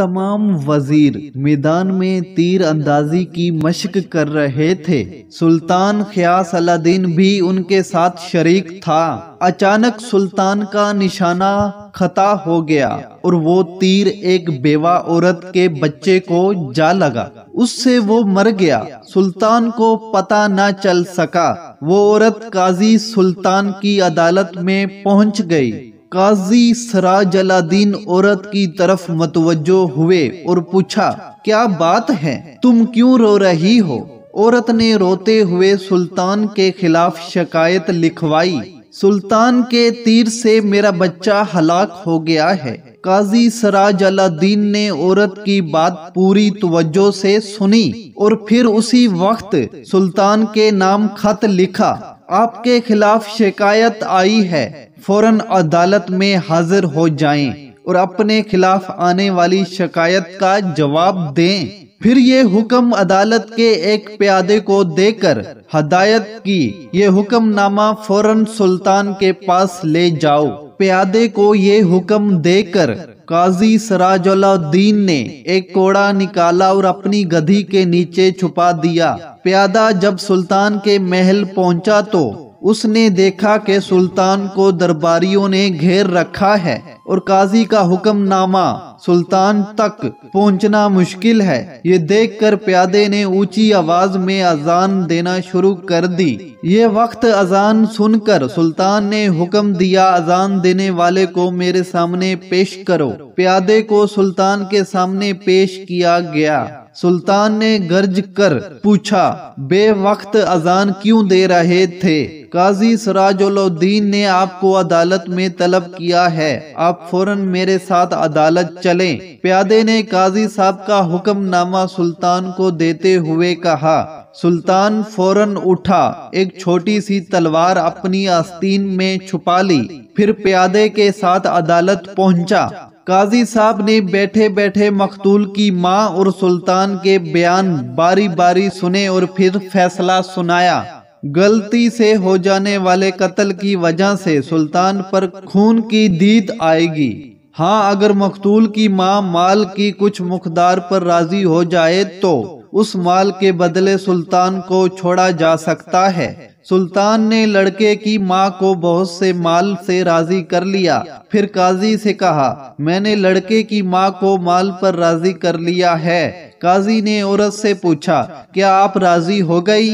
तमाम वजीर मैदान में तीर अंदाजी की मशक कर रहे थे सुल्तान ख्यास अलादीन भी उनके साथ शरीक था अचानक सुल्तान का निशाना खता हो गया और वो तीर एक बेवा औरत के बच्चे को जा लगा उससे वो मर गया सुल्तान को पता न चल सका वो औरत काजी सुल्तान की अदालत में पहुंच गई काजी सराजलादीन औरत की तरफ मतवजो हुए और पूछा क्या बात है तुम क्यों रो रही हो औरत ने रोते हुए सुल्तान के खिलाफ शिकायत लिखवाई सुल्तान के तीर से मेरा बच्चा हलाक हो गया है काजी सराज अलादीन ने औरत की बात पूरी तवज्जो से सुनी और फिर उसी वक्त सुल्तान के नाम खत लिखा आपके खिलाफ शिकायत आई है फौरन अदालत में हाजिर हो जाएं और अपने खिलाफ आने वाली शिकायत का जवाब दें फिर ये हुक्म अदालत के एक प्यादे को देकर हदायत की ये हुक्मनामा फौरन सुल्तान के पास ले जाओ प्यादे को ये हुक्म देकर काजी सराजुद्दीन ने एक कोड़ा निकाला और अपनी गधी के नीचे छुपा दिया प्यादा जब सुल्तान के महल पहुंचा तो उसने देखा कि सुल्तान को दरबारियों ने घेर रखा है और काजी का हुक्मनामा सुल्तान तक पहुंचना मुश्किल है ये देखकर प्यादे ने ऊंची आवाज में अजान देना शुरू कर दी ये वक्त अजान सुनकर सुल्तान ने हुक्म दिया अजान देने वाले को मेरे सामने पेश करो प्यादे को सुल्तान के सामने पेश किया गया सुल्तान ने गर्ज कर पूछा बे वक़्त अजान क्यों दे रहे थे काजी सराजुलद्दीन ने आपको अदालत में तलब किया है आप फौरन मेरे साथ अदालत चलें। प्यादे ने काजी साहब का हुक्मनामा सुल्तान को देते हुए कहा सुल्तान फौरन उठा एक छोटी सी तलवार अपनी आस्तीन में छुपा ली फिर प्यादे के साथ अदालत पहुंचा। काजी साहब ने बैठे बैठे मखतूल की माँ और सुल्तान के बयान बारी बारी सुने और फिर फैसला सुनाया गलती से हो जाने वाले कत्ल की वजह से सुल्तान पर खून की दीद आएगी हाँ अगर मखतूल की माँ माल की कुछ मुखदार पर राजी हो जाए तो उस माल के बदले सुल्तान को छोड़ा जा सकता है सुल्तान ने लड़के की माँ को बहुत से माल से राजी कर लिया फिर काजी से कहा मैंने लड़के की माँ को माल पर राजी कर लिया है काजी ने औरत से पूछा क्या आप राजी हो गई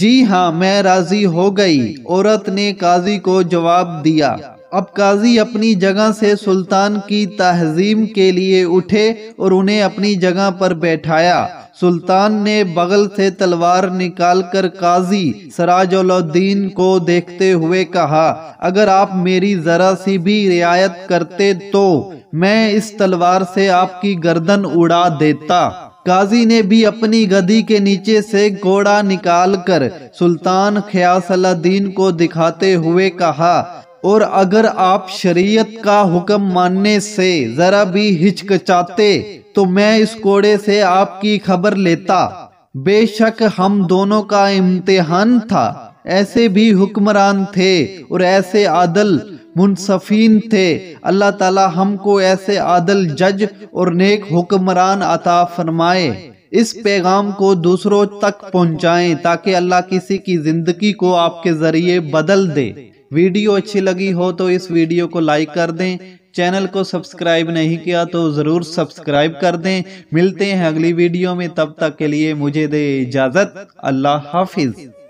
जी हाँ मैं राजी हो गई औरत ने काजी को जवाब दिया अब काजी अपनी जगह से सुल्तान की तहजीम के लिए उठे और उन्हें अपनी जगह पर बैठाया सुल्तान ने बगल से तलवार निकालकर काजी सराजुलद्दीन को देखते हुए कहा अगर आप मेरी ज़रा सी भी रियायत करते तो मैं इस तलवार से आपकी गर्दन उड़ा देता काजी ने भी अपनी गदी के नीचे से घोड़ा निकालकर सुल्तान ख्यासलादीन को दिखाते हुए कहा और अगर आप शरीयत का हुक्म मानने से ज़रा भी हिचकचाते तो मैं इस कोड़े से आपकी खबर लेता बेशक हम दोनों का इम्तिहान था ऐसे भी हुक्मरान थे और ऐसे आदल मुनसफीन थे अल्लाह ताला हमको ऐसे आदल जज और नेक हुक्मरान अता फरमाए इस पैगाम को दूसरों तक पहुंचाएं ताकि अल्लाह किसी की ज़िंदगी को आपके ज़रिए बदल दे वीडियो अच्छी लगी हो तो इस वीडियो को लाइक कर दें चैनल को सब्सक्राइब नहीं किया तो ज़रूर सब्सक्राइब कर दें मिलते हैं अगली वीडियो में तब तक के लिए मुझे दे इजाज़त अल्लाह हाफिज़